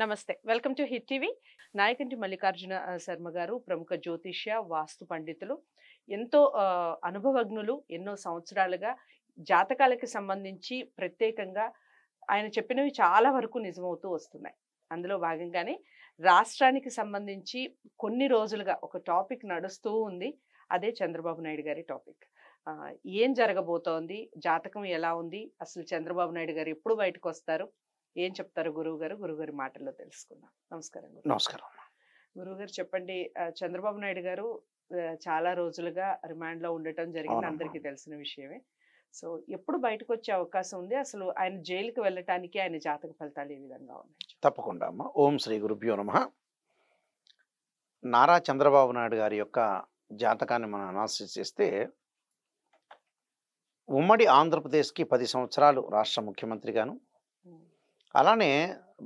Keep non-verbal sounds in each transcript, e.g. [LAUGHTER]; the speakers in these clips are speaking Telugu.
నమస్తే welcome to hit TV Nayakanti Mallikarjuna Sharma garu ప్రముఖ జ్యోతిష్య వాస్తు పండితులు ఎంతో అనుభవజ్ఞులు ఎన్నో సంవత్సరాలుగా జాతకాలకి సంబంధించి ప్రత్యేకంగా ఆయన చెప్పినవి చాలా వరకు నిజమవుతూ వస్తున్నాయి అందులో భాగంగానే రాష్ట్రానికి సంబంధించి కొన్ని రోజులుగా ఒక టాపిక్ నడుస్తూ ఉంది అదే చంద్రబాబు నాయుడు గారి టాపిక్ ఏం జరగబోతోంది జాతకం ఎలా ఉంది అసలు చంద్రబాబు నాయుడు గారు ఎప్పుడు బయటకు వస్తారు ఏం చెప్తారు గురువు గారు గురుగారి మాటల్లో తెలుసుకుందాం నమస్కారం నమస్కారం గురువు గారు చెప్పండి చంద్రబాబు నాయుడు గారు చాలా రోజులుగా రిమాండ్ లో ఉండటం జరిగింది అందరికీ తెలిసిన విషయమే సో ఎప్పుడు బయటకు వచ్చే అవకాశం ఉంది అసలు ఆయన జైలుకి వెళ్ళటానికి ఆయన జాతక ఫలితాలు ఏ విధంగా ఉన్నాయి తప్పకుండా అమ్మ ఓం శ్రీ గురుభ్యో నమ నారా చంద్రబాబు నాయుడు గారి యొక్క జాతకాన్ని మనం అనాలసిస్ చేస్తే ఉమ్మడి ఆంధ్రప్రదేశ్కి పది సంవత్సరాలు రాష్ట్ర ముఖ్యమంత్రిగాను అలానే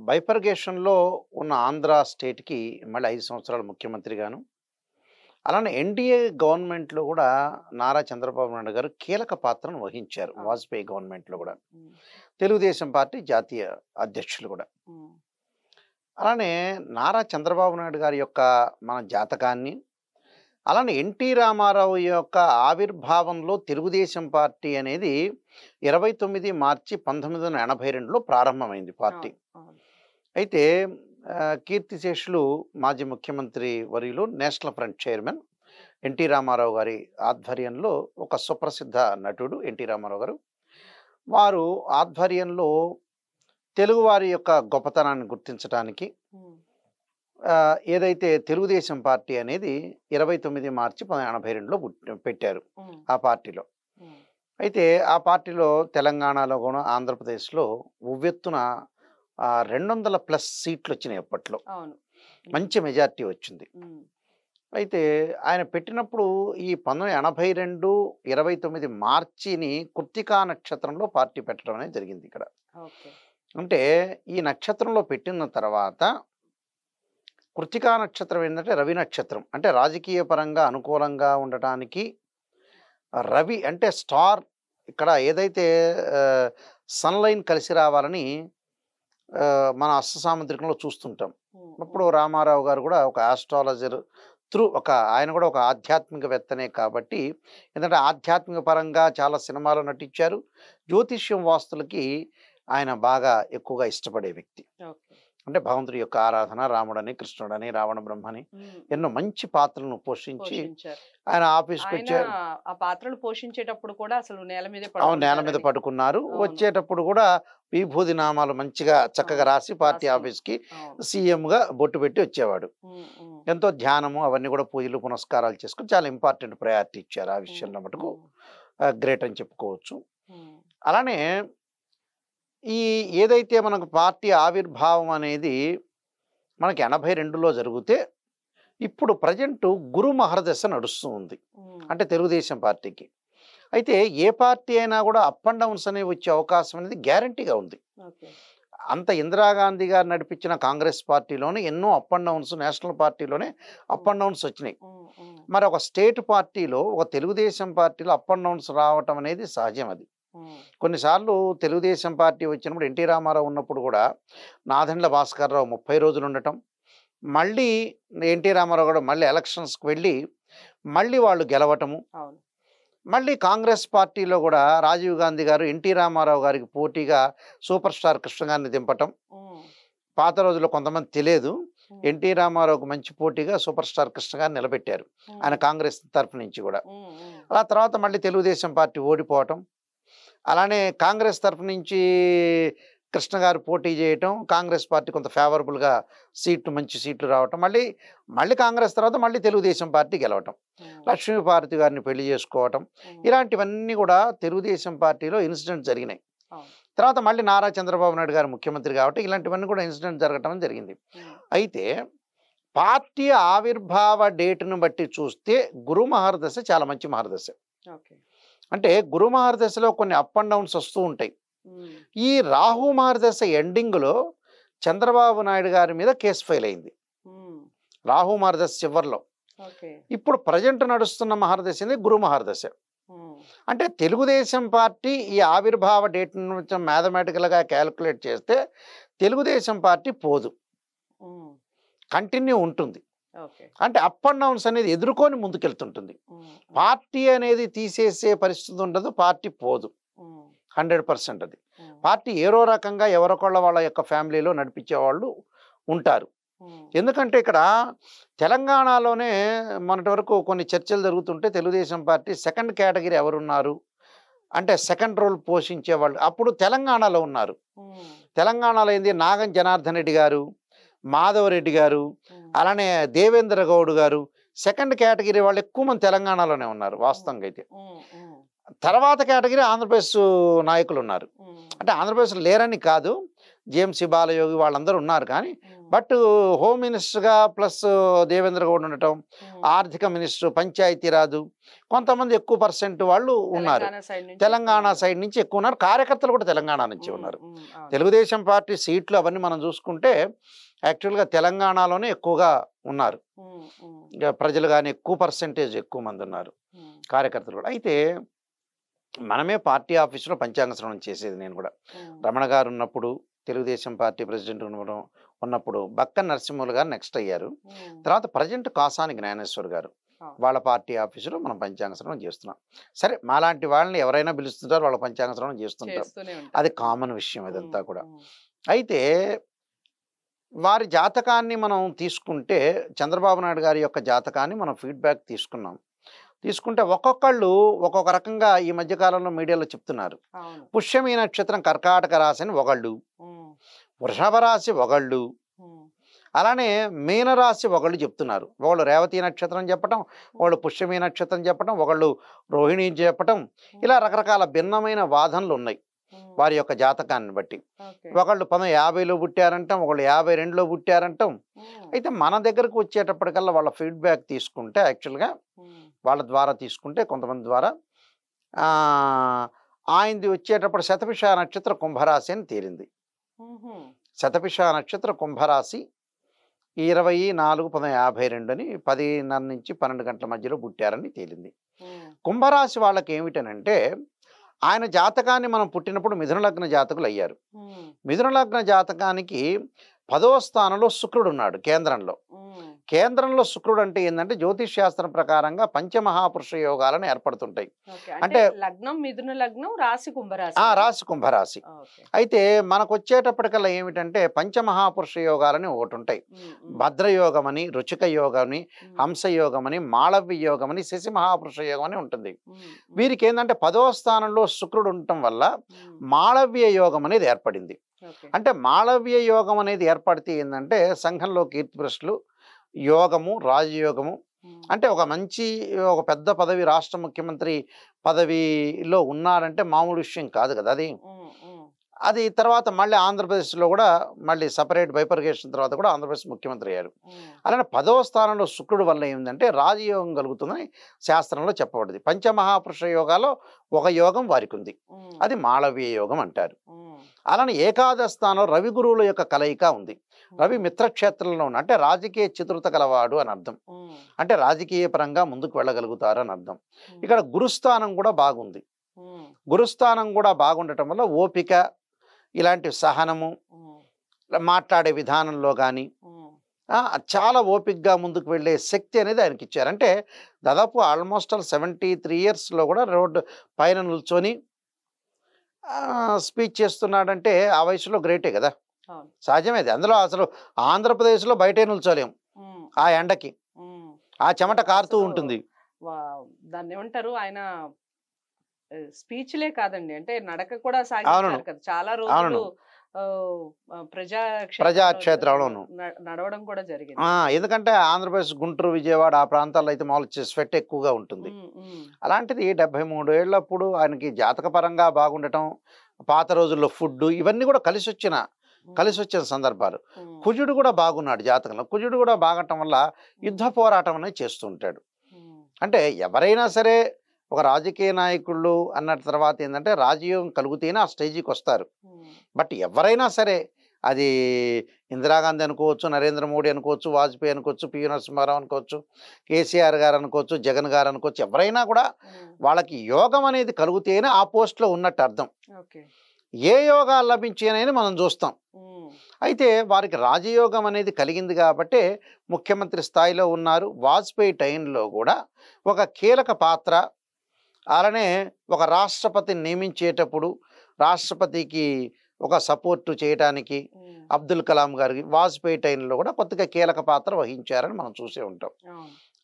బైఫర్గేషన్లో ఉన్న ఆంధ్ర స్టేట్కి మళ్ళీ ఐదు సంవత్సరాలు ముఖ్యమంత్రిగాను అలానే ఎన్డీఏ గవర్నమెంట్లో కూడా నారా చంద్రబాబు నాయుడు గారు కీలక పాత్రను వహించారు వాజ్పేయి గవర్నమెంట్లో కూడా తెలుగుదేశం పార్టీ జాతీయ అధ్యక్షులు కూడా అలానే నారా చంద్రబాబు నాయుడు గారి యొక్క మన జాతకాన్ని అలానే ఎన్టీ రామారావు యొక్క ఆవిర్భావంలో తెలుగుదేశం పార్టీ అనేది ఇరవై తొమ్మిది మార్చి పంతొమ్మిది వందల ఎనభై రెండులో ప్రారంభమైంది పార్టీ అయితే కీర్తిశేషులు మాజీ ముఖ్యమంత్రి వరిలో national front chairman NT Rama Rao గారి ఆధ్వర్యంలో ఒక సుప్రసిద్ధ నటుడు ఎన్టీ రామారావు గారు వారు ఆధ్వర్యంలో తెలుగువారి యొక్క గొప్పతనాన్ని గుర్తించడానికి ఏదైతే తెలుగుదేశం పార్టీ అనేది ఇరవై తొమ్మిది మార్చి ఎనభై రెండులో పెట్టారు ఆ పార్టీలో అయితే ఆ పార్టీలో తెలంగాణలో కూడా ఆంధ్రప్రదేశ్లో ఉవ్వెత్తున రెండు వందల ప్లస్ సీట్లు వచ్చినాయి అప్పట్లో మంచి మెజార్టీ వచ్చింది అయితే ఆయన పెట్టినప్పుడు ఈ పంతొమ్మిది ఎనభై రెండు ఇరవై తొమ్మిది మార్చిని కృత్తికా నక్షత్రంలో పార్టీ పెట్టడం అనేది జరిగింది ఇక్కడ అంటే ఈ నక్షత్రంలో పెట్టిన తర్వాత కృతికా నక్షత్రం ఏంటంటే రవి నక్షత్రం అంటే రాజకీయ పరంగా అనుకూలంగా ఉండటానికి రవి అంటే స్టార్ ఇక్కడ ఏదైతే సన్లైన్ కలిసి రావాలని మన అస్త చూస్తుంటాం అప్పుడు రామారావు గారు కూడా ఒక ఆస్ట్రాలజర్ త్రూ ఒక ఆయన కూడా ఒక ఆధ్యాత్మికవేత్తనే కాబట్టి ఎందుకంటే ఆధ్యాత్మిక పరంగా చాలా సినిమాలు నటించారు జ్యోతిష్యం వాస్తులకి ఆయన బాగా ఎక్కువగా ఇష్టపడే వ్యక్తి అంటే భగవంతుడి యొక్క ఆరాధన రాముడని కృష్ణుడని రావణ బ్రహ్మని ఎన్నో మంచి పాత్రలను పోషించి ఆయన ఆఫీస్కి వచ్చారు ఆ పాత్రలు పోషించేటప్పుడు కూడా అసలు నేల మీద నేల మీద పడుకున్నారు వచ్చేటప్పుడు కూడా విభూది నామాలు మంచిగా చక్కగా రాసి పార్టీ ఆఫీస్కి సీఎం గా బొట్టు పెట్టి వచ్చేవాడు ఎంతో ధ్యానము అవన్నీ కూడా పూజలు పునస్కారాలు చేసుకుని చాలా ఇంపార్టెంట్ ప్రయారిటీ ఇచ్చారు ఆ విషయంలో మటుకు గ్రేట్ అని చెప్పుకోవచ్చు అలానే ఈ ఏదైతే మనకు పార్టీ ఆవిర్భావం అనేది మనకి ఎనభై రెండులో జరిగితే ఇప్పుడు ప్రజెంట్ గురు మహారదశ నడుస్తూ ఉంది అంటే తెలుగుదేశం పార్టీకి అయితే ఏ పార్టీ అయినా కూడా అప్ అండ్ డౌన్స్ అనేవి వచ్చే అవకాశం అనేది గ్యారంటీగా ఉంది అంత ఇందిరాగాంధీ గారు నడిపించిన కాంగ్రెస్ పార్టీలోనే ఎన్నో అప్ అండ్ డౌన్స్ నేషనల్ పార్టీలోనే అప్ అండ్ డౌన్స్ వచ్చినాయి మరి ఒక స్టేట్ పార్టీలో ఒక తెలుగుదేశం పార్టీలో అప్ అండ్ డౌన్స్ రావటం అనేది సహజం అది కొన్నిసార్లు తెలుగుదేశం పార్టీ వచ్చినప్పుడు ఎన్టీ రామారావు ఉన్నప్పుడు కూడా నాదెండ్ల భాస్కర్రావు ముప్పై రోజులు ఉండటం మళ్ళీ ఎన్టీ రామారావు కూడా మళ్ళీ ఎలక్షన్స్కి వెళ్ళి మళ్ళీ వాళ్ళు గెలవటము మళ్ళీ కాంగ్రెస్ పార్టీలో కూడా రాజీవ్ గాంధీ గారు ఎన్టీ రామారావు గారికి పోటీగా సూపర్ స్టార్ కృష్ణగారిని దింపటం పాత రోజుల్లో కొంతమంది తెలియదు ఎన్టీ రామారావుకు మంచి పోటీగా సూపర్ స్టార్ కృష్ణ గారు నిలబెట్టారు ఆయన కాంగ్రెస్ తరఫు నుంచి కూడా ఆ తర్వాత మళ్ళీ తెలుగుదేశం పార్టీ ఓడిపోవటం అలానే కాంగ్రెస్ తరఫు నుంచి కృష్ణ గారు పోటీ చేయటం కాంగ్రెస్ పార్టీ కొంత ఫేవరబుల్గా సీట్లు మంచి సీట్లు రావటం మళ్ళీ మళ్ళీ కాంగ్రెస్ తర్వాత మళ్ళీ తెలుగుదేశం పార్టీ గెలవటం లక్ష్మీపార్వతి గారిని పెళ్లి చేసుకోవటం ఇలాంటివన్నీ కూడా తెలుగుదేశం పార్టీలో ఇన్సిడెంట్ జరిగినాయి తర్వాత మళ్ళీ నారా చంద్రబాబు నాయుడు గారు ముఖ్యమంత్రి కాబట్టి ఇలాంటివన్నీ కూడా ఇన్సిడెంట్ జరగటం జరిగింది అయితే పార్టీ ఆవిర్భావ డేట్ను బట్టి చూస్తే గురు మహారదశ చాలా మంచి మహర్దశ అంటే గురు మహారదశలో కొన్ని అప్ అండ్ డౌన్స్ వస్తూ ఉంటాయి ఈ రాహు మహారదశ ఎండింగ్లో చంద్రబాబు నాయుడు గారి మీద కేసు ఫైల్ అయింది రాహు మహారదశ చివరిలో ఇప్పుడు ప్రజెంట్ నడుస్తున్న మహారదశ అనేది గురు మహారదశ అంటే తెలుగుదేశం పార్టీ ఈ ఆవిర్భావ డేట్ మ్యాథమెటికల్గా క్యాలిక్యులేట్ చేస్తే తెలుగుదేశం పార్టీ పోదు కంటిన్యూ ఉంటుంది అంటే అప్ అండ్ డౌన్స్ అనేది ఎదుర్కొని ముందుకెళ్తుంటుంది పార్టీ అనేది తీసేసే పరిస్థితి ఉండదు పార్టీ పోదు హండ్రెడ్ పర్సెంట్ అది పార్టీ ఏరో రకంగా ఎవరికొళ్ళ వాళ్ళ యొక్క ఫ్యామిలీలో నడిపించే వాళ్ళు ఉంటారు ఎందుకంటే ఇక్కడ తెలంగాణలోనే మొన్నటి వరకు కొన్ని చర్చలు జరుగుతుంటే తెలుగుదేశం పార్టీ సెకండ్ కేటగిరీ ఎవరున్నారు అంటే సెకండ్ రోల్ పోషించే వాళ్ళు అప్పుడు తెలంగాణలో ఉన్నారు తెలంగాణలో ఏంది నాగం జనార్దన్ రెడ్డి గారు మాధవరెడ్డి గారు అలానే దేవేంద్ర గౌడ్ గారు సెకండ్ కేటగిరీ వాళ్ళు ఎక్కువ మంది తెలంగాణలోనే ఉన్నారు వాస్తవంగా అయితే తర్వాత కేటగిరీ ఆంధ్రప్రదేశ్ నాయకులు ఉన్నారు అంటే ఆంధ్రప్రదేశ్ లేరని కాదు జేఎంసి బాలయోగి వాళ్ళందరూ ఉన్నారు కానీ బట్ హోమ్ మినిస్టర్గా ప్లస్ దేవేంద్ర గౌడ్ ఉండటం ఆర్థిక మినిస్టర్ పంచాయతీ రాదు కొంతమంది ఎక్కువ పర్సెంట్ వాళ్ళు ఉన్నారు తెలంగాణ సైడ్ నుంచి ఎక్కువ ఉన్నారు కార్యకర్తలు కూడా తెలంగాణ నుంచి ఉన్నారు తెలుగుదేశం పార్టీ సీట్లు అవన్నీ మనం చూసుకుంటే యాక్చువల్గా తెలంగాణలోనే ఎక్కువగా ఉన్నారు ప్రజలు కానీ ఎక్కువ పర్సంటేజ్ ఎక్కువ మంది ఉన్నారు కార్యకర్తలు కూడా అయితే మనమే పార్టీ ఆఫీసులో పంచాంగ శ్రవణం చేసేది నేను కూడా రమణ గారు ఉన్నప్పుడు తెలుగుదేశం పార్టీ ప్రెసిడెంట్ ఉండడం ఉన్నప్పుడు బక్క నరసింహులు గారు నెక్స్ట్ అయ్యారు తర్వాత ప్రజెంట్ కాసాని జ్ఞానేశ్వర్ గారు వాళ్ళ పార్టీ ఆఫీసులో మనం పంచాంగ శ్రవణం చేస్తున్నాం సరే మాలాంటి వాళ్ళని ఎవరైనా పిలుస్తుంటారు వాళ్ళ పంచాంగ శ్రవణం చేస్తుంటారు అది కామన్ విషయం ఇదంతా కూడా అయితే వారి జాతకాన్ని మనం తీసుకుంటే చంద్రబాబు నాయుడు గారి యొక్క జాతకాన్ని మనం ఫీడ్బ్యాక్ తీసుకున్నాం తీసుకుంటే ఒక్కొక్కళ్ళు ఒక్కొక్క రకంగా ఈ మధ్యకాలంలో మీడియాలో చెప్తున్నారు పుష్యమి నక్షత్రం కర్కాటక రాశి అని ఒకళ్ళు వృషభ రాశి ఒకళ్ళు అలానే మీనరాశి ఒకళ్ళు చెప్తున్నారు ఒకళ్ళు రేవతి నక్షత్రం చెప్పటం ఒకళ్ళు పుష్యమీ నక్షత్రం చెప్పటం ఒకళ్ళు రోహిణి చెప్పటం ఇలా రకరకాల భిన్నమైన వాదనలు ఉన్నాయి వారి యొక్క జాతకాన్ని బట్టి ఒకళ్ళు పదం యాభైలో పుట్టారంటాం ఒకళ్ళు యాభై రెండులో పుట్టారంటాం అయితే మన దగ్గరకు వచ్చేటప్పటికల్లా వాళ్ళ ఫీడ్బ్యాక్ తీసుకుంటే యాక్చువల్గా వాళ్ళ ద్వారా తీసుకుంటే కొంతమంది ద్వారా ఆయనది వచ్చేటప్పుడు శతపిష నక్షత్ర కుంభరాశి అని తీరింది శతపిష నక్షత్ర కుంభరాశి ఇరవై నాలుగు పదం యాభై రెండు అని పదిన్నర నుంచి పన్నెండు గంటల మధ్యలో పుట్టారని తేలింది కుంభరాశి వాళ్ళకి ఏమిటనంటే ఆయన జాతకాన్ని మనం పుట్టినప్పుడు లగ్న జాతకులు అయ్యారు లగ్న జాతకానికి పదవ స్థానంలో శుక్రుడు ఉన్నాడు కేంద్రంలో కేంద్రంలో శుక్రుడు అంటే ఏంటంటే జ్యోతిష్ శాస్త్రం ప్రకారంగా పంచమహాపురుష యోగాలను ఏర్పడుతుంటాయి అంటే లగ్నం మిథున లగ్నం రాశి కుంభరాశి రాశి కుంభరాశి అయితే మనకు వచ్చేటప్పటికల్లా ఏమిటంటే పంచమహాపురుష యోగాలని ఒకటి ఉంటాయి భద్రయోగం అని రుచిక యోగమని హంసయోగం అని మాళవ్య యోగం అని శశి మహాపురుష యోగం అని ఉంటుంది వీరికి ఏంటంటే పదో స్థానంలో శుక్రుడు ఉండటం వల్ల మాళవ్య యోగం అనేది ఏర్పడింది అంటే మాళవ్య యోగం అనేది ఏర్పడితే ఏంటంటే సంఘంలో కీర్తిభ్రష్టులు యోగము రాజయోగము అంటే ఒక మంచి ఒక పెద్ద పదవి రాష్ట్ర ముఖ్యమంత్రి పదవిలో ఉన్నారంటే మామూలు విషయం కాదు కదా అది అది తర్వాత మళ్ళీ ఆంధ్రప్రదేశ్లో కూడా మళ్ళీ సపరేట్ బైపర్గేషన్ తర్వాత కూడా ఆంధ్రప్రదేశ్ ముఖ్యమంత్రి అయ్యారు అలానే పదవ స్థానంలో శుక్రుడు వల్ల ఏంటంటే రాజయోగం కలుగుతుందని శాస్త్రంలో చెప్పబడింది పంచమహాపురుష యోగాలో ఒక యోగం వారికి ఉంది అది మాళవీయ యోగం అంటారు అలానే ఏకాదశ స్థానంలో రవి గురువుల యొక్క కలయిక ఉంది రవి మిత్రక్షేత్రంలో ఉన్న అంటే రాజకీయ చతురత గలవాడు అని అర్థం అంటే రాజకీయ పరంగా ముందుకు వెళ్ళగలుగుతారు అని అర్థం ఇక్కడ గురుస్థానం కూడా బాగుంది గురుస్థానం కూడా బాగుండటం వల్ల ఓపిక ఇలాంటి సహనము మాట్లాడే విధానంలో కానీ చాలా ఓపిక్గా ముందుకు వెళ్ళే శక్తి అనేది ఆయనకి ఇచ్చారు అంటే దాదాపు ఆల్మోస్ట్ ఆల్ సెవెంటీ త్రీ ఇయర్స్లో కూడా రోడ్డు పైన నిల్చొని స్పీచ్ చేస్తున్నాడంటే ఆ వయసులో గ్రేటే కదా సాధ్యమే అందులో అసలు ఆంధ్రప్రదేశ్ లో బయట నిల్చోలేము ఆ ఎండకి ఆ చెమట కారుతూ ఉంటుంది దాన్ని ఏమంటారు ఆయన స్పీచ్ లే కాదండి అంటే నడక కూడా సాగించారు కదా చాలా రోజులు ప్రజా ప్రజాక్షేత్రంలోను నడవడం కూడా జరిగింది ఎందుకంటే ఆంధ్రప్రదేశ్ గుంటూరు విజయవాడ ఆ ప్రాంతాల్లో అయితే మామూలు స్వెట్ ఎక్కువగా ఉంటుంది అలాంటిది డెబ్బై మూడు ఏళ్ళప్పుడు ఆయనకి జాతకపరంగా బాగుండటం పాత రోజుల్లో ఫుడ్ ఇవన్నీ కూడా కలిసి వచ్చిన కలిసి వచ్చిన సందర్భాలు కుజుడు కూడా బాగున్నాడు జాతకంలో కుజుడు కూడా బాగటం వల్ల యుద్ధ పోరాటం అనేది చేస్తుంటాడు అంటే ఎవరైనా సరే ఒక రాజకీయ నాయకుళ్ళు అన్న తర్వాత ఏంటంటే రాజకీయం కలుగుతేనే ఆ స్టేజీకి వస్తారు బట్ ఎవరైనా సరే అది ఇందిరాగాంధీ అనుకోవచ్చు నరేంద్ర మోడీ అనుకోవచ్చు వాజ్పేయి అనుకోవచ్చు పి నరసింహారావు అనుకోవచ్చు కేసీఆర్ గారు అనుకోవచ్చు జగన్ గారు అనుకోవచ్చు ఎవరైనా కూడా వాళ్ళకి యోగం అనేది కలుగుతేనే ఆ పోస్ట్లో ఉన్నట్టు అర్థం ఏ యోగాలు లభించినని మనం చూస్తాం అయితే వారికి రాజయోగం అనేది కలిగింది కాబట్టే ముఖ్యమంత్రి స్థాయిలో ఉన్నారు వాజ్పేయి టైంలో కూడా ఒక కీలక పాత్ర అలానే ఒక రాష్ట్రపతిని నియమించేటప్పుడు రాష్ట్రపతికి ఒక సపోర్టు చేయడానికి అబ్దుల్ కలాం గారికి వాజ్పేయి టైంలో కూడా కొద్దిగా కీలక పాత్ర వహించారని మనం చూసే ఉంటాం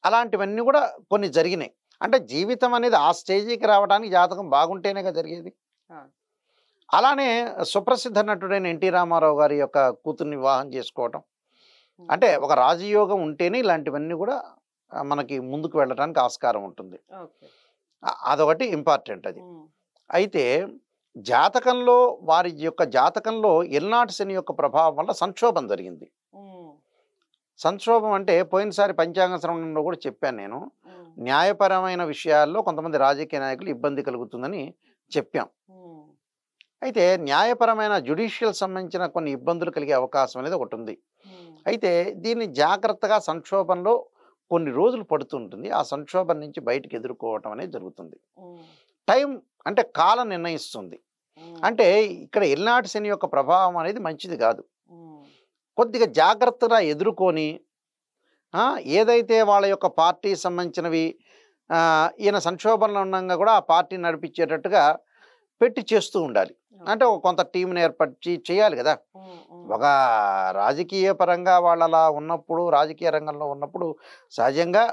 అలాంటివన్నీ కూడా కొన్ని జరిగినాయి అంటే జీవితం అనేది ఆ స్టేజీకి రావడానికి జాతకం బాగుంటేనేగా జరిగేది అలానే సుప్రసిద్ధ నటుడైన ఎన్టీ రామారావు గారి యొక్క కూతుర్ని వివాహం చేసుకోవటం అంటే ఒక రాజయోగం ఉంటేనే ఇలాంటివన్నీ కూడా మనకి ముందుకు వెళ్ళడానికి ఆస్కారం ఉంటుంది అదొకటి ఇంపార్టెంట్ అది అయితే జాతకంలో వారి యొక్క జాతకంలో ఎల్నాటి శని యొక్క ప్రభావం వల్ల సంక్షోభం జరిగింది సంక్షోభం అంటే పోయినసారి పంచాంగ శ్రవణంలో కూడా చెప్పాను నేను న్యాయపరమైన విషయాల్లో కొంతమంది రాజకీయ నాయకులు ఇబ్బంది కలుగుతుందని చెప్పాం అయితే న్యాయపరమైన జ్యుడిషియల్ సంబంధించిన కొన్ని ఇబ్బందులు కలిగే అవకాశం అనేది ఒకటి ఉంది అయితే దీన్ని జాగ్రత్తగా సంక్షోభంలో కొన్ని రోజులు పడుతుంటుంది ఆ సంక్షోభం నుంచి బయటకు ఎదుర్కోవటం అనేది జరుగుతుంది టైం అంటే కాలం నిర్ణయిస్తుంది అంటే ఇక్కడ ఎల్నాటి శని యొక్క ప్రభావం అనేది మంచిది కాదు కొద్దిగా జాగ్రత్తగా ఎదుర్కొని ఏదైతే వాళ్ళ యొక్క పార్టీ సంబంధించినవి ఈయన సంక్షోభంలో ఉన్నాక కూడా ఆ పార్టీ నడిపించేటట్టుగా పెట్టి చేస్తూ ఉండాలి అంటే కొంత టీంని ఏర్పరిచి చేయాలి కదా ఒక రాజకీయ పరంగా వాళ్ళలా ఉన్నప్పుడు రాజకీయ రంగంలో ఉన్నప్పుడు సహజంగా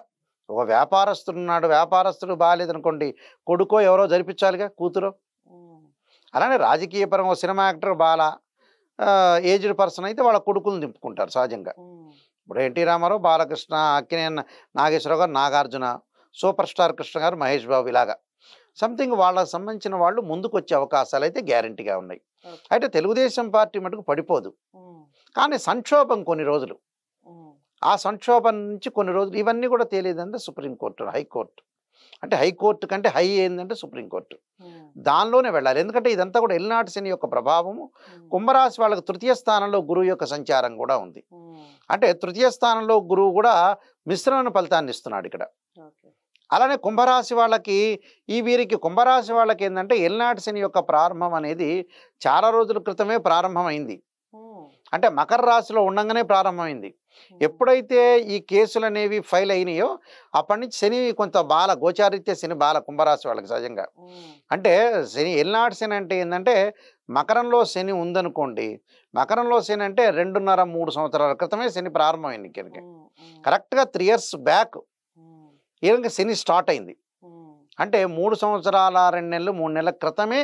ఒక వ్యాపారస్తున్నాడు వ్యాపారస్తుడు బాగాలేదనుకోండి కొడుకో ఎవరో జరిపించాలిగా కూతురు అలానే రాజకీయ పరం ఒక సినిమా యాక్టర్ బాల ఏజ్డ్ పర్సన్ అయితే వాళ్ళ కొడుకులు నింపుకుంటారు సహజంగా ఇప్పుడు ఎన్టీ రామారావు బాలకృష్ణ అక్కినేని నాగేశ్వరరావు గారు నాగార్జున సూపర్ స్టార్ కృష్ణ గారు మహేష్ బాబు ఇలాగా సంథింగ్ వాళ్ళకు సంబంధించిన వాళ్ళు ముందుకు వచ్చే అవకాశాలు అయితే గ్యారంటీగా ఉన్నాయి అయితే తెలుగుదేశం పార్టీ మటుకు పడిపోదు కానీ సంక్షోభం కొన్ని రోజులు ఆ సంక్షోభం నుంచి కొన్ని రోజులు ఇవన్నీ కూడా తేలిదంటే సుప్రీంకోర్టు హైకోర్టు అంటే హైకోర్టు కంటే హై ఏంటంటే సుప్రీంకోర్టు దానిలోనే వెళ్ళాలి ఎందుకంటే ఇదంతా కూడా ఎల్నాటి శని యొక్క ప్రభావము కుంభరాశి వాళ్ళకి తృతీయ స్థానంలో గురువు యొక్క సంచారం కూడా ఉంది అంటే తృతీయ స్థానంలో గురువు కూడా మిశ్రమైన ఫలితాన్ని ఇస్తున్నాడు ఇక్కడ అలానే కుంభరాశి వాళ్ళకి ఈ వీరికి కుంభరాశి వాళ్ళకి ఏంటంటే ఎల్నాటి శని యొక్క ప్రారంభం అనేది చాలా రోజుల క్రితమే ప్రారంభమైంది అంటే మకర రాశిలో ఉండగానే ప్రారంభమైంది ఎప్పుడైతే ఈ కేసులు అనేవి ఫైల్ అయినాయో అప్పటి నుంచి శని కొంత బాల గోచారిత్య శని బాల కుంభరాశి వాళ్ళకి సహజంగా అంటే శని ఎల్నాటి శని అంటే ఏంటంటే మకరంలో శని ఉందనుకోండి మకరంలో శని అంటే రెండున్నర మూడు సంవత్సరాల క్రితమే శని ప్రారంభమైంది ఇక్కడికి కరెక్ట్గా త్రీ ఇయర్స్ బ్యాక్ ఈ శని స్టార్ట్ అయింది అంటే మూడు సంవత్సరాల రెండు నెలలు మూడు నెలల క్రితమే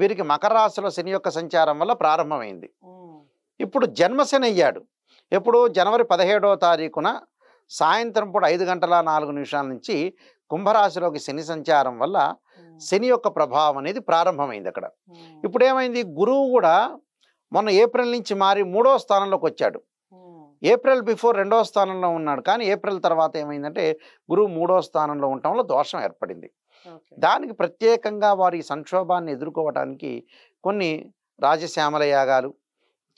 వీరికి మకర రాశిలో శని యొక్క సంచారం వల్ల ప్రారంభమైంది ఇప్పుడు జన్మశని అయ్యాడు ఎప్పుడు జనవరి పదిహేడవ తారీఖున సాయంత్రం పూట ఐదు గంటల నాలుగు నిమిషాల నుంచి కుంభరాశిలోకి శని సంచారం వల్ల శని యొక్క ప్రభావం అనేది ప్రారంభమైంది అక్కడ ఇప్పుడు ఏమైంది గురువు కూడా మొన్న ఏప్రిల్ నుంచి మారి మూడో స్థానంలోకి వచ్చాడు ఏప్రిల్ బిఫోర్ రెండవ స్థానంలో ఉన్నాడు కానీ ఏప్రిల్ తర్వాత ఏమైందంటే గురువు మూడవ స్థానంలో ఉండటంలో దోషం ఏర్పడింది దానికి ప్రత్యేకంగా వారి సంక్షోభాన్ని ఎదుర్కోవటానికి కొన్ని రాజశ్యామల యాగాలు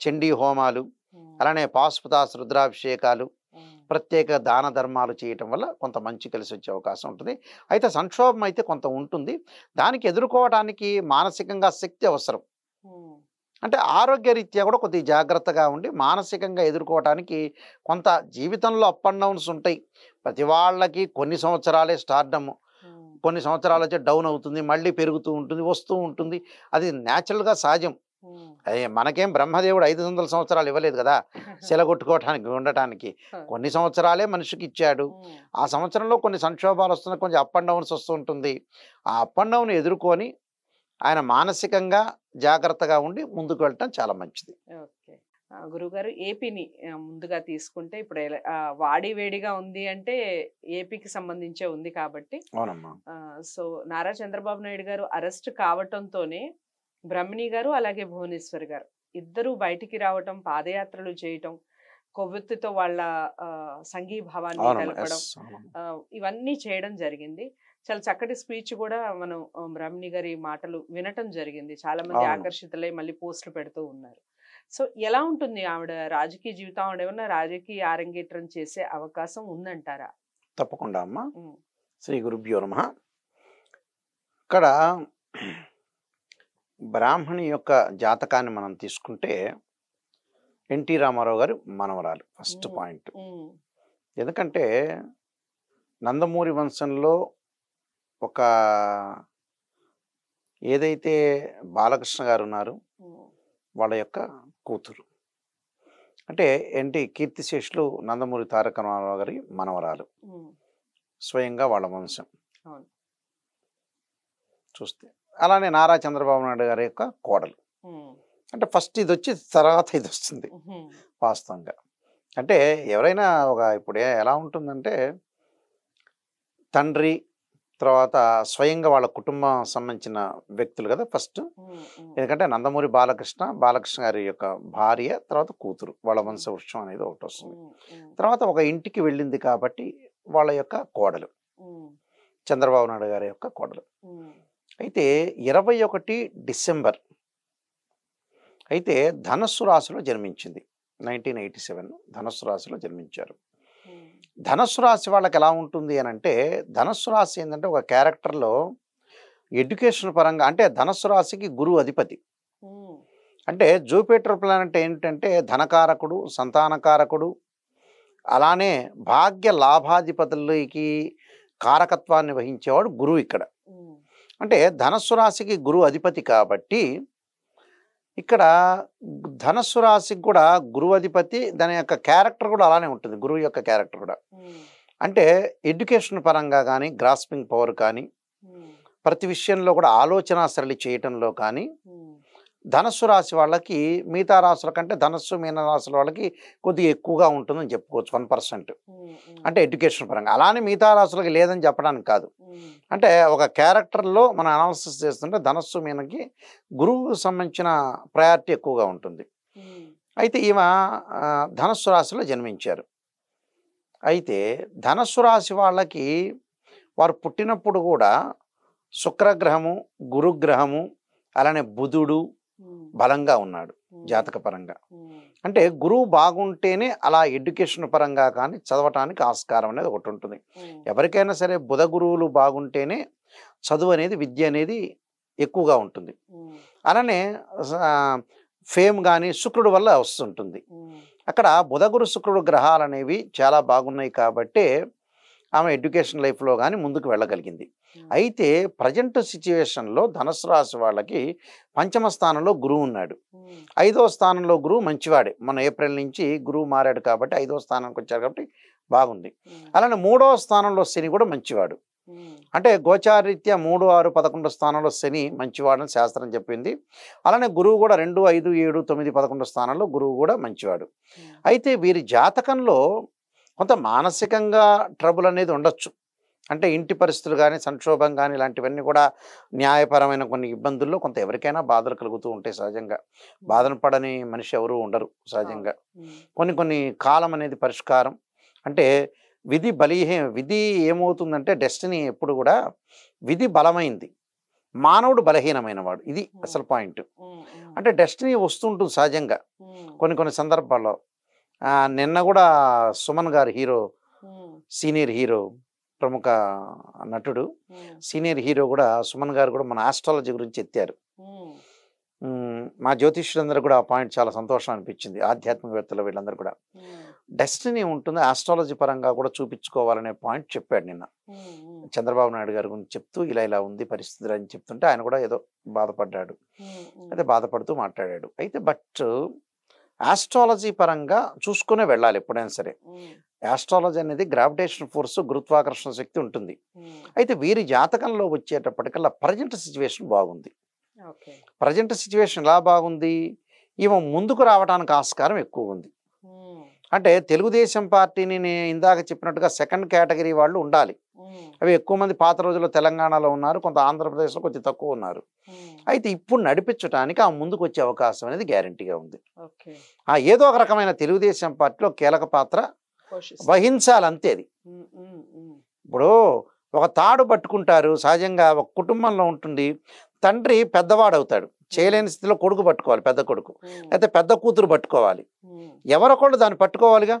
చండీ హోమాలు అలానే పాశుపతాస్ రుద్రాభిషేకాలు ప్రత్యేక దాన ధర్మాలు చేయటం వల్ల కొంత మంచి కలిసి వచ్చే అవకాశం ఉంటుంది అయితే సంక్షోభం అయితే కొంత ఉంటుంది దానికి ఎదుర్కోవటానికి మానసికంగా శక్తి అవసరం అంటే ఆరోగ్యరీత్యా కూడా కొద్దిగా జాగ్రత్తగా ఉండి మానసికంగా ఎదుర్కోవటానికి కొంత జీవితంలో అప్ అండ్ డౌన్స్ ఉంటాయి ప్రతి వాళ్ళకి కొన్ని సంవత్సరాలే స్టార్డము కొన్ని సంవత్సరాలు వచ్చి డౌన్ అవుతుంది మళ్ళీ పెరుగుతూ ఉంటుంది వస్తూ ఉంటుంది అది న్యాచురల్గా సహజం మనకేం బ్రహ్మదేవుడు ఐదు వందల సంవత్సరాలు ఇవ్వలేదు కదా [LAUGHS] సెలగొట్టుకోవటానికి ఉండటానికి కొన్ని సంవత్సరాలే మనిషికి ఇచ్చాడు ఆ సంవత్సరంలో కొన్ని సంక్షోభాలు వస్తున్నాయి కొంచెం అప్ అండ్ డౌన్స్ వస్తూ ఉంటుంది ఆ అప్ అండ్ డౌన్ ఎదుర్కొని ఆయన మానసికంగా జాగ్రత్తగా ఉండి ముందుకు వెళ్ళటం చాలా మంచిది ఓకే గురుగారు ఏపీని ముందుగా తీసుకుంటే ఇప్పుడు వాడి వేడిగా ఉంది అంటే ఏపీకి సంబంధించే ఉంది కాబట్టి సో నారా చంద్రబాబు నాయుడు గారు అరెస్ట్ కావటంతోనే బ్రహ్మిణి గారు అలాగే భువనేశ్వర్ గారు ఇద్దరూ బయటికి రావటం పాదయాత్రలు చేయటం కొవ్వొత్తితో వాళ్ళ సంఘీభావాన్ని కలపడం ఇవన్నీ చేయడం జరిగింది చాలా చక్కటి స్పీచ్ కూడా మనం రమణి గారి మాటలు వినటం జరిగింది చాలా మంది ఆకర్షితులై మళ్ళీ పోస్టులు పెడుతూ ఉన్నారు సో ఎలా ఉంటుంది ఆవిడ రాజకీయ జీవితం ఆవిడ ఏమన్నా రాజకీయ ఆరంగేట్రం చేసే అవకాశం ఉందంటారా తప్పకుండా అమ్మా శ్రీ గురుభ్యో నమ ఇక్కడ బ్రాహ్మణి యొక్క జాతకాన్ని మనం తీసుకుంటే ఎన్టీ రామారావు గారు మనవరాలు ఫస్ట్ పాయింట్ ఎందుకంటే నందమూరి వంశంలో ఒక ఏదైతే బాలకృష్ణ గారు ఉన్నారు వాళ్ళ యొక్క కూతురు అంటే ఏంటి కీర్తిశేషులు నందమూరి తారక రామారావు గారి మనవరాలు స్వయంగా వాళ్ళ వంశం చూస్తే అలానే నారా చంద్రబాబు నాయుడు గారి యొక్క కోడలు అంటే ఫస్ట్ ఇది వచ్చి తర్వాత ఇది వస్తుంది వాస్తవంగా అంటే ఎవరైనా ఒక ఇప్పుడు ఎలా ఉంటుందంటే తండ్రి తర్వాత స్వయంగా వాళ్ళ కుటుంబం సంబంధించిన వ్యక్తులు కదా ఫస్ట్ ఎందుకంటే నందమూరి బాలకృష్ణ బాలకృష్ణ గారి యొక్క భార్య తర్వాత కూతురు వాళ్ళ వంశవృక్షం అనేది ఒకటి వస్తుంది తర్వాత ఒక ఇంటికి వెళ్ళింది కాబట్టి వాళ్ళ యొక్క కోడలు చంద్రబాబు నాయుడు గారి యొక్క కోడలు అయితే ఇరవై ఒకటి డిసెంబర్ అయితే ధనస్సు రాశిలో జన్మించింది నైన్టీన్ ఎయిటీ సెవెన్ ధనస్సు రాశిలో జన్మించారు ధనస్సు రాశి వాళ్ళకి ఎలా ఉంటుంది అని అంటే ధనస్సు రాశి ఏంటంటే ఒక క్యారెక్టర్లో ఎడ్యుకేషన్ పరంగా అంటే ధనస్సు రాశికి గురువు అధిపతి అంటే జూపిటర్ ప్లానెట్ ఏంటంటే ధనకారకుడు సంతానకారకుడు అలానే భాగ్య లాభాధిపతులకి కారకత్వాన్ని వహించేవాడు గురువు ఇక్కడ అంటే ధనస్సు రాశికి గురువు అధిపతి కాబట్టి ఇక్కడ ధనస్సు రాశికి కూడా గురువు అధిపతి దాని యొక్క క్యారెక్టర్ కూడా అలానే ఉంటుంది గురువు యొక్క క్యారెక్టర్ కూడా అంటే ఎడ్యుకేషన్ పరంగా కానీ గ్రాస్పింగ్ పవర్ కానీ ప్రతి విషయంలో కూడా ఆలోచన సరళి చేయటంలో కానీ ధనస్సు రాశి వాళ్ళకి మిగతా రాశుల కంటే ధనస్సు మీన రాశుల వాళ్ళకి కొద్దిగా ఎక్కువగా ఉంటుందని చెప్పుకోవచ్చు వన్ పర్సెంట్ అంటే ఎడ్యుకేషన్ పరంగా అలానే మిగతా రాశులకి లేదని చెప్పడానికి కాదు అంటే ఒక క్యారెక్టర్లో మనం అనాలసిస్ చేస్తుంటే ధనస్సు మీనకి గురువుకు సంబంధించిన ప్రయారిటీ ఎక్కువగా ఉంటుంది అయితే ఈమె ధనస్సు రాశిలో జన్మించారు అయితే ధనస్సు రాశి వాళ్ళకి వారు పుట్టినప్పుడు కూడా శుక్రగ్రహము గురుగ్రహము అలానే బుధుడు బలంగా ఉన్నాడు జాతక పరంగా అంటే గురువు బాగుంటేనే అలా ఎడ్యుకేషన్ పరంగా కానీ చదవటానికి ఆస్కారం అనేది ఒకటి ఉంటుంది ఎవరికైనా సరే బుధ గురువులు బాగుంటేనే చదువు అనేది విద్య అనేది ఎక్కువగా ఉంటుంది అలానే ఫేమ్ కానీ శుక్రుడు వల్ల వస్తుంటుంది అక్కడ బుధగురు శుక్రుడు గ్రహాలు అనేవి చాలా బాగున్నాయి కాబట్టి ఆమె ఎడ్యుకేషన్ లైఫ్లో కానీ ముందుకు వెళ్ళగలిగింది అయితే ప్రజెంట్ సిచ్యువేషన్లో ధనుసు రాశి వాళ్ళకి పంచమ స్థానంలో గురువు ఉన్నాడు ఐదో స్థానంలో గురువు మంచివాడే మన ఏప్రిల్ నుంచి గురువు మారాడు కాబట్టి ఐదో స్థానానికి వచ్చారు కాబట్టి బాగుంది అలానే మూడో స్థానంలో శని కూడా మంచివాడు అంటే గోచారీత్యా మూడు ఆరు పదకొండు స్థానంలో శని మంచివాడని శాస్త్రం చెప్పింది అలానే గురువు కూడా రెండు ఐదు ఏడు తొమ్మిది పదకొండు స్థానంలో గురువు కూడా మంచివాడు అయితే వీరి జాతకంలో కొంత మానసికంగా ట్రబుల్ అనేది ఉండొచ్చు అంటే ఇంటి పరిస్థితులు కానీ సంక్షోభం కానీ ఇలాంటివన్నీ కూడా న్యాయపరమైన కొన్ని ఇబ్బందుల్లో కొంత ఎవరికైనా బాధలు కలుగుతూ ఉంటాయి సహజంగా బాధను పడని మనిషి ఎవరూ ఉండరు సహజంగా కొన్ని కొన్ని కాలం అనేది పరిష్కారం అంటే విధి బలీహే విధి ఏమవుతుందంటే డెస్టినీ ఎప్పుడు కూడా విధి బలమైంది మానవుడు బలహీనమైన వాడు ఇది అసలు పాయింట్ అంటే డెస్టినీ వస్తుంటుంది సహజంగా కొన్ని కొన్ని సందర్భాల్లో నిన్న కూడా సుమన్ గారు హీరో సీనియర్ హీరో ప్రముఖ నటుడు సీనియర్ హీరో కూడా సుమన్ గారు కూడా మన ఆస్ట్రాలజీ గురించి ఎత్తారు మా జ్యోతిష్యులందరూ కూడా ఆ పాయింట్ చాలా సంతోషం అనిపించింది ఆధ్యాత్మికవేత్తలు వీళ్ళందరూ కూడా డెస్టినీ ఉంటుంది ఆస్ట్రాలజీ పరంగా కూడా చూపించుకోవాలనే పాయింట్ చెప్పాడు నిన్న చంద్రబాబు నాయుడు గారి గురించి చెప్తూ ఇలా ఇలా ఉంది పరిస్థితులు అని చెప్తుంటే ఆయన కూడా ఏదో బాధపడ్డాడు అయితే బాధపడుతూ మాట్లాడాడు అయితే బట్ ఆస్ట్రాలజీ పరంగా చూసుకునే వెళ్ళాలి ఎప్పుడైనా సరే ఆస్ట్రాలజీ అనేది గ్రావిటేషన్ ఫోర్స్ గురుత్వాకర్షణ శక్తి ఉంటుంది అయితే వీరి జాతకంలో వచ్చేటప్పటికల్లా ప్రజెంట్ సిచ్యువేషన్ బాగుంది ప్రజెంట్ సిచ్యువేషన్ ఎలా బాగుంది ఈమె ముందుకు రావడానికి ఆస్కారం ఎక్కువ ఉంది అంటే తెలుగుదేశం పార్టీని నేను ఇందాక చెప్పినట్టుగా సెకండ్ కేటగిరీ వాళ్ళు ఉండాలి అవి ఎక్కువ మంది పాత రోజుల్లో తెలంగాణలో ఉన్నారు కొంత ఆంధ్రప్రదేశ్లో కొంచెం తక్కువ ఉన్నారు అయితే ఇప్పుడు నడిపించడానికి ఆ ముందుకు వచ్చే అవకాశం అనేది గ్యారంటీగా ఉంది ఆ ఏదో ఒక రకమైన తెలుగుదేశం పార్టీలో కీలక పాత్ర వహించాలి అంతేది ఇప్పుడు ఒక తాడు పట్టుకుంటారు సహజంగా ఒక కుటుంబంలో ఉంటుంది తండ్రి పెద్దవాడవుతాడు చేయలేని స్థితిలో కొడుకు పట్టుకోవాలి పెద్ద కొడుకు అయితే పెద్ద కూతురు పట్టుకోవాలి ఎవరొకళ్ళు దాన్ని పట్టుకోవాలిగా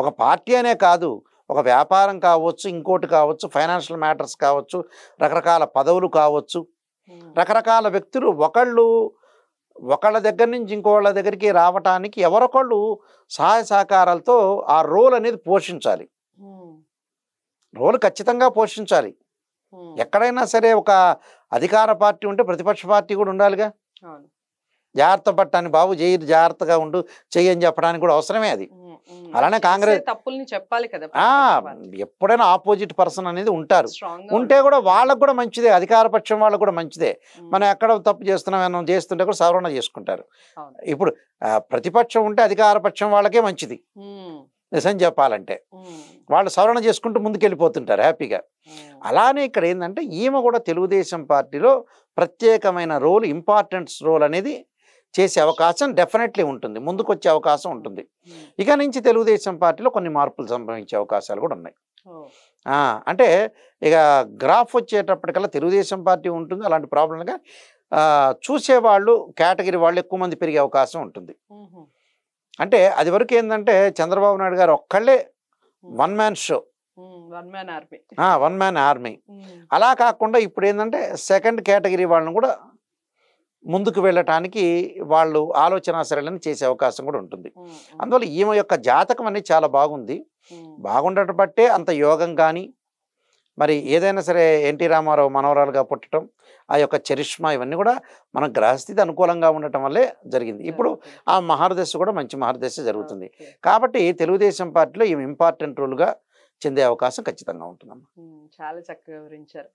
ఒక పార్టీ అనే కాదు ఒక వ్యాపారం కావచ్చు ఇంకోటి కావచ్చు ఫైనాన్షియల్ మ్యాటర్స్ కావచ్చు రకరకాల పదవులు కావచ్చు రకరకాల వ్యక్తులు ఒకళ్ళు ఒకళ్ళ దగ్గర నుంచి ఇంకోళ్ళ దగ్గరికి రావటానికి ఎవరొకళ్ళు సహాయ సహకారాలతో ఆ రోల్ అనేది పోషించాలి రోల్ ఖచ్చితంగా పోషించాలి ఎక్కడైనా సరే ఒక అధికార పార్టీ ఉంటే ప్రతిపక్ష పార్టీ కూడా ఉండాలిగా జాగ్రత్త పట్టాన్ని బాబు చేయి జాగ్రత్తగా ఉండు చెయ్యని చెప్పడానికి కూడా అవసరమే అది అలానే కాంగ్రెస్ తప్పుల్ని చెప్పాలి కదా ఎప్పుడైనా ఆపోజిట్ పర్సన్ అనేది ఉంటారు ఉంటే కూడా వాళ్ళకు కూడా మంచిదే అధికార పక్షం వాళ్ళకు కూడా మంచిదే మనం ఎక్కడ తప్పు చేస్తున్నాం చేస్తుంటే కూడా సవరణ చేసుకుంటారు ఇప్పుడు ప్రతిపక్షం ఉంటే అధికార పక్షం వాళ్ళకే మంచిది నిజం చెప్పాలంటే వాళ్ళు సవరణ చేసుకుంటూ ముందుకెళ్ళిపోతుంటారు హ్యాపీగా అలానే ఇక్కడ ఏంటంటే ఈమె కూడా తెలుగుదేశం పార్టీలో ప్రత్యేకమైన రోల్ ఇంపార్టెంట్ రోల్ అనేది చేసే అవకాశం డెఫినెట్లీ ఉంటుంది ముందుకొచ్చే అవకాశం ఉంటుంది ఇక నుంచి తెలుగుదేశం పార్టీలో కొన్ని మార్పులు సంభవించే అవకాశాలు కూడా ఉన్నాయి అంటే ఇక గ్రాఫ్ వచ్చేటప్పటికల్లా తెలుగుదేశం పార్టీ ఉంటుంది అలాంటి ప్రాబ్లంగా చూసేవాళ్ళు కేటగిరీ వాళ్ళు ఎక్కువ మంది పెరిగే అవకాశం ఉంటుంది అంటే అది వరకు ఏంటంటే చంద్రబాబు నాయుడు గారు ఒక్కళ్ళే one man show one man army one man army అలా కాకుండా ఇప్పుడు ఏంటంటే సెకండ్ కేటగిరీ వాళ్ళని కూడా ముందుకు వెళ్ళటానికి వాళ్ళు ఆలోచన సరళని చేసే అవకాశం కూడా ఉంటుంది అందువల్ల ఈమె యొక్క జాతకం అనేది చాలా బాగుంది బాగుండటం బట్టే అంత యోగం కానీ మరి ఏదైనా సరే ఎన్టీ రామారావు మనవరాలుగా పుట్టడం ఆ యొక్క చరిష్మా ఇవన్నీ కూడా మన గ్రహస్థితి అనుకూలంగా ఉండటం వల్లే జరిగింది ఇప్పుడు ఆ మహారదశ కూడా మంచి మహారదశ జరుగుతుంది కాబట్టి తెలుగుదేశం పార్టీలో ఇవి ఇంపార్టెంట్ రోల్గా చెందే అవకాశం ఖచ్చితంగా ఉంటుందమ్మా చాలా చక్కగా వివరించారు